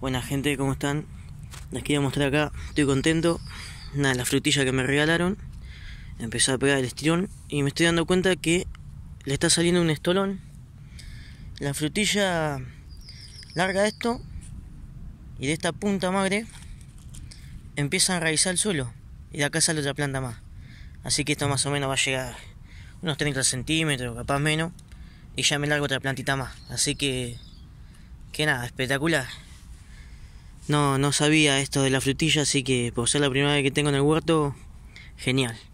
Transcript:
Buena gente, ¿cómo están? Les quería mostrar acá, estoy contento. Nada, la frutilla que me regalaron. empezó a pegar el estirón y me estoy dando cuenta que le está saliendo un estolón. La frutilla larga esto y de esta punta magre empieza a enraizar el suelo y de acá sale otra planta más. Así que esto más o menos va a llegar unos 30 centímetros, capaz menos. Y ya me largo otra plantita más. Así que, que nada, espectacular. No, no sabía esto de la frutilla, así que por ser la primera vez que tengo en el huerto, genial.